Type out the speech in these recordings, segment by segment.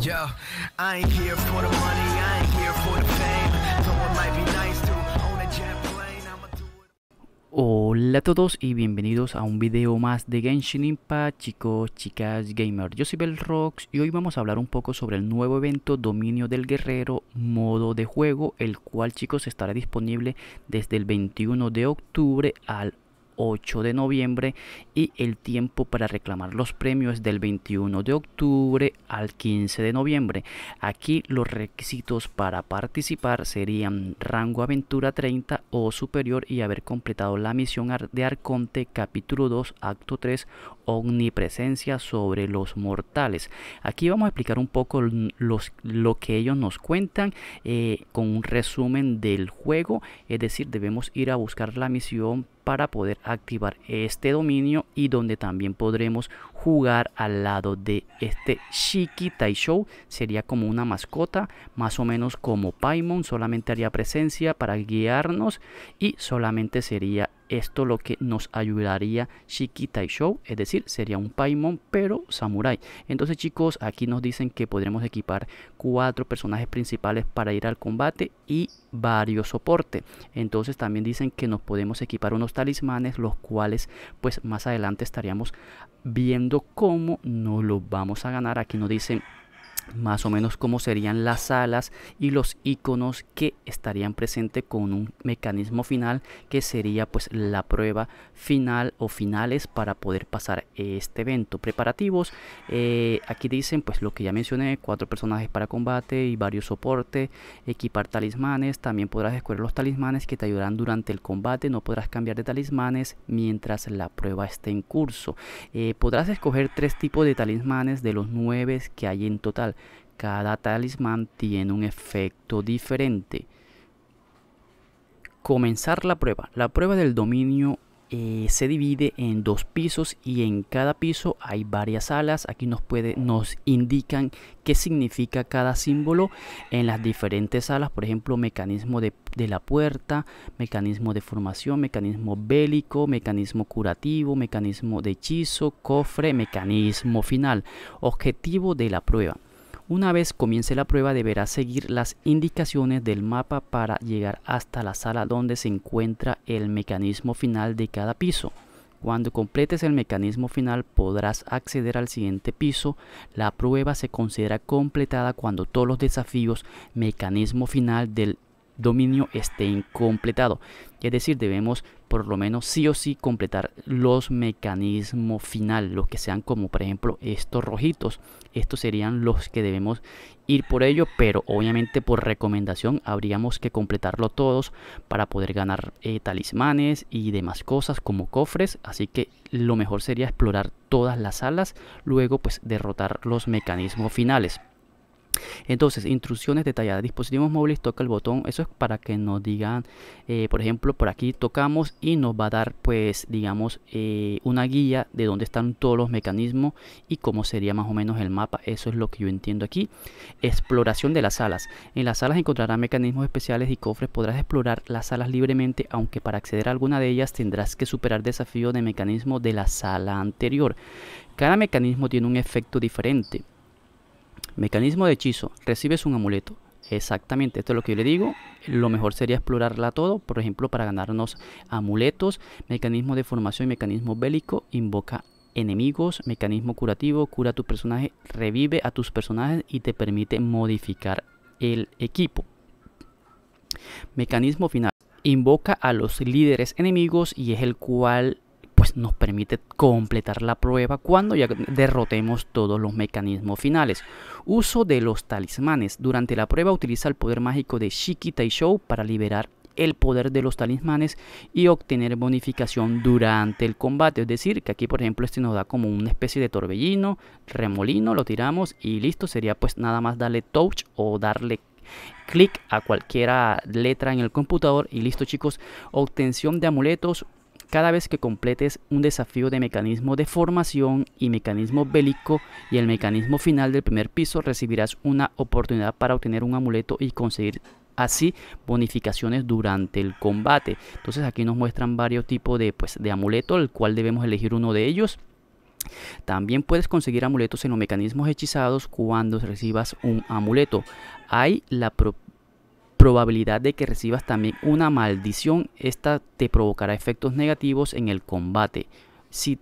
Yo, here for the money, here for the fame. Hola a todos y bienvenidos a un video más de Genshin Impact, chicos, chicas, gamer. Yo soy Belrox y hoy vamos a hablar un poco sobre el nuevo evento Dominio del Guerrero, modo de juego, el cual chicos estará disponible desde el 21 de octubre al 8 de noviembre y el tiempo para reclamar los premios es del 21 de octubre al 15 de noviembre. Aquí los requisitos para participar serían rango aventura 30 o superior y haber completado la misión de Arconte capítulo 2 acto 3 omnipresencia sobre los mortales. Aquí vamos a explicar un poco los, lo que ellos nos cuentan eh, con un resumen del juego, es decir, debemos ir a buscar la misión para poder activar este dominio y donde también podremos jugar al lado de este Shiki Taishou. Sería como una mascota, más o menos como Paimon, solamente haría presencia para guiarnos y solamente sería esto lo que nos ayudaría Shiki Taishou, es decir, sería un Paimon pero samurai. Entonces chicos, aquí nos dicen que podremos equipar cuatro personajes principales para ir al combate y varios soportes. Entonces también dicen que nos podemos equipar unos talismanes, los cuales pues más adelante estaríamos viendo como cómo, no lo vamos a ganar. Aquí nos dicen más o menos cómo serían las alas y los iconos que estarían presentes con un mecanismo final que sería pues la prueba final o finales para poder pasar este evento preparativos eh, aquí dicen pues lo que ya mencioné cuatro personajes para combate y varios soportes equipar talismanes también podrás escoger los talismanes que te ayudarán durante el combate no podrás cambiar de talismanes mientras la prueba esté en curso eh, podrás escoger tres tipos de talismanes de los nueve que hay en total cada talismán tiene un efecto diferente. Comenzar la prueba. La prueba del dominio eh, se divide en dos pisos y en cada piso hay varias alas. Aquí nos, puede, nos indican qué significa cada símbolo en las diferentes salas. Por ejemplo, mecanismo de la puerta, mecanismo de formación, mecanismo bélico, mecanismo curativo, mecanismo de hechizo, cofre, mecanismo final. Objetivo de la prueba. Una vez comience la prueba deberás seguir las indicaciones del mapa para llegar hasta la sala donde se encuentra el mecanismo final de cada piso. Cuando completes el mecanismo final podrás acceder al siguiente piso. La prueba se considera completada cuando todos los desafíos mecanismo final del dominio esté incompletado. Es decir, debemos por lo menos sí o sí completar los mecanismos final, los que sean como por ejemplo estos rojitos. Estos serían los que debemos ir por ello, pero obviamente por recomendación habríamos que completarlo todos para poder ganar eh, talismanes y demás cosas como cofres. Así que lo mejor sería explorar todas las salas, luego pues derrotar los mecanismos finales. Entonces, instrucciones detalladas. Dispositivos móviles, toca el botón. Eso es para que nos digan, eh, por ejemplo, por aquí tocamos y nos va a dar, pues, digamos, eh, una guía de dónde están todos los mecanismos y cómo sería más o menos el mapa. Eso es lo que yo entiendo aquí. Exploración de las salas. En las salas encontrarás mecanismos especiales y cofres. Podrás explorar las salas libremente, aunque para acceder a alguna de ellas tendrás que superar desafíos de mecanismo de la sala anterior. Cada mecanismo tiene un efecto diferente. Mecanismo de hechizo. Recibes un amuleto. Exactamente, esto es lo que yo le digo. Lo mejor sería explorarla todo, por ejemplo, para ganarnos amuletos, mecanismo de formación y mecanismo bélico, invoca enemigos, mecanismo curativo, cura a tu personaje, revive a tus personajes y te permite modificar el equipo. Mecanismo final. Invoca a los líderes enemigos y es el cual pues nos permite completar la prueba cuando ya derrotemos todos los mecanismos finales. Uso de los talismanes. Durante la prueba utiliza el poder mágico de Shiki Taishou para liberar el poder de los talismanes y obtener bonificación durante el combate. Es decir, que aquí por ejemplo este nos da como una especie de torbellino, remolino, lo tiramos y listo. Sería pues nada más darle touch o darle clic a cualquiera letra en el computador y listo chicos. Obtención de amuletos, cada vez que completes un desafío de mecanismo de formación y mecanismo bélico y el mecanismo final del primer piso recibirás una oportunidad para obtener un amuleto y conseguir así bonificaciones durante el combate. Entonces aquí nos muestran varios tipos de, pues, de amuleto, el cual debemos elegir uno de ellos. También puedes conseguir amuletos en los mecanismos hechizados cuando recibas un amuleto. Hay la propiedad probabilidad de que recibas también una maldición, esta te provocará efectos negativos en el combate. Si,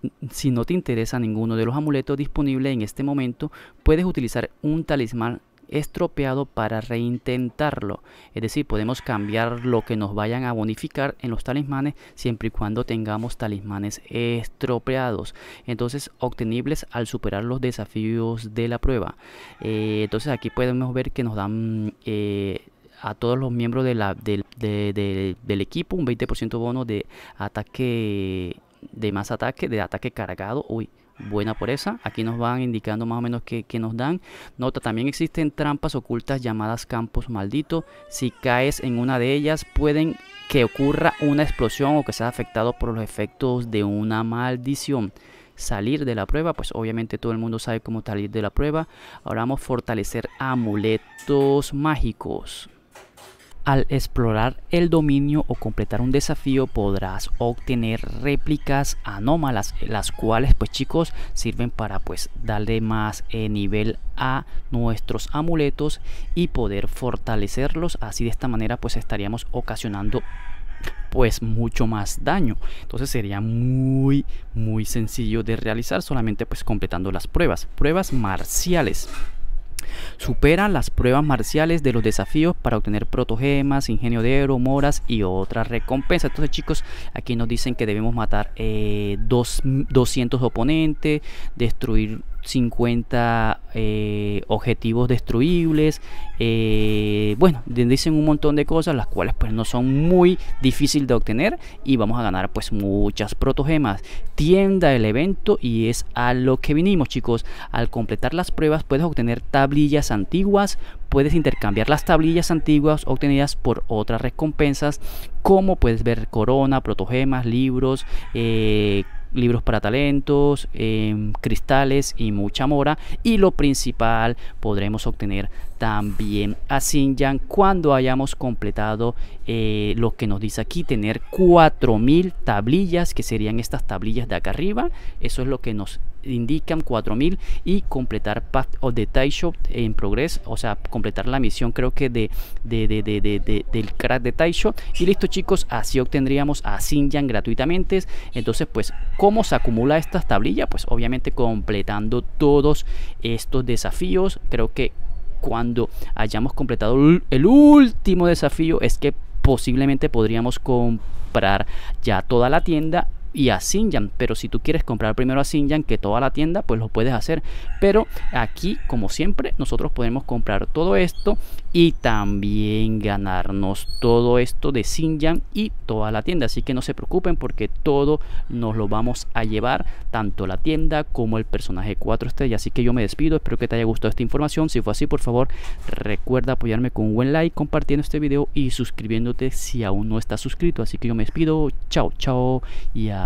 no te interesa ninguno de los amuletos disponibles en este momento, puedes utilizar un talismán estropeado para reintentarlo. Es decir, podemos cambiar lo que nos vayan a bonificar en los talismanes siempre y cuando tengamos talismanes estropeados. Entonces, obtenibles al superar los desafíos de la prueba. Eh, entonces, aquí podemos ver que nos dan... Eh, a todos los miembros de la, del equipo un 20% bono de ataque, de más ataque, de ataque cargado. Uy, buena por esa. Aquí nos van indicando más o menos qué nos dan. Nota, también existen trampas ocultas llamadas campos malditos. Si caes en una de ellas, pueden que ocurra una explosión o que seas afectado por los efectos de una maldición. Salir de la prueba, pues obviamente todo el mundo sabe cómo salir de la prueba. Ahora vamos a fortalecer amuletos mágicos. Al explorar el dominio o completar un desafío podrás obtener réplicas anómalas, las cuales pues chicos sirven para pues darle más eh, nivel a nuestros amuletos y poder fortalecerlos. Así de esta manera pues estaríamos ocasionando pues mucho más daño entonces sería muy muy sencillo de realizar solamente pues completando las pruebas pruebas marciales superan las pruebas marciales de los desafíos para obtener protogemas, ingenio de oro, moras y otras recompensas. Entonces chicos, aquí nos dicen que debemos matar 200 eh, oponentes, destruir 50 eh, objetivos destruibles. Eh, bueno, dicen un montón de cosas, las cuales pues no son muy difíciles de obtener y vamos a ganar pues muchas protogemas. Tienda el evento y es a lo que vinimos chicos. Al completar las pruebas puedes obtener tablillas antiguas, puedes intercambiar las tablillas antiguas obtenidas por otras recompensas como puedes ver corona, protogemas, libros, eh, libros para talentos, em, cristales y mucha mora. Y lo principal podremos obtener también a Xinjiang cuando hayamos completado eh, lo que nos dice aquí, tener 4000 tablillas, que serían estas tablillas de acá arriba. Eso es lo que nos indican 4000 y completar Path of en progreso o sea, completar la misión creo que de, del crack de Taisho. Y listo chicos, así obtendríamos a Sinjan gratuitamente. Entonces, pues, ¿cómo se acumula estas tablillas? Pues obviamente completando todos estos desafíos. Creo que cuando hayamos completado el último desafío es que posiblemente podríamos comprar ya toda la tienda y a Xinjiang. Pero si tú quieres comprar primero a Xinjiang que toda la tienda, pues lo puedes hacer. Pero aquí, como siempre, nosotros podemos comprar todo esto y también ganarnos todo esto de Xinjiang y toda la tienda. Así que no se preocupen porque todo nos lo vamos a llevar, tanto la tienda como el personaje 4 estrellas. Así que yo me despido, espero que te haya gustado esta información. Si fue así, por favor, recuerda apoyarme con un buen like, compartiendo este video y suscribiéndote si aún no estás suscrito. Así que yo me despido, chao, chao y a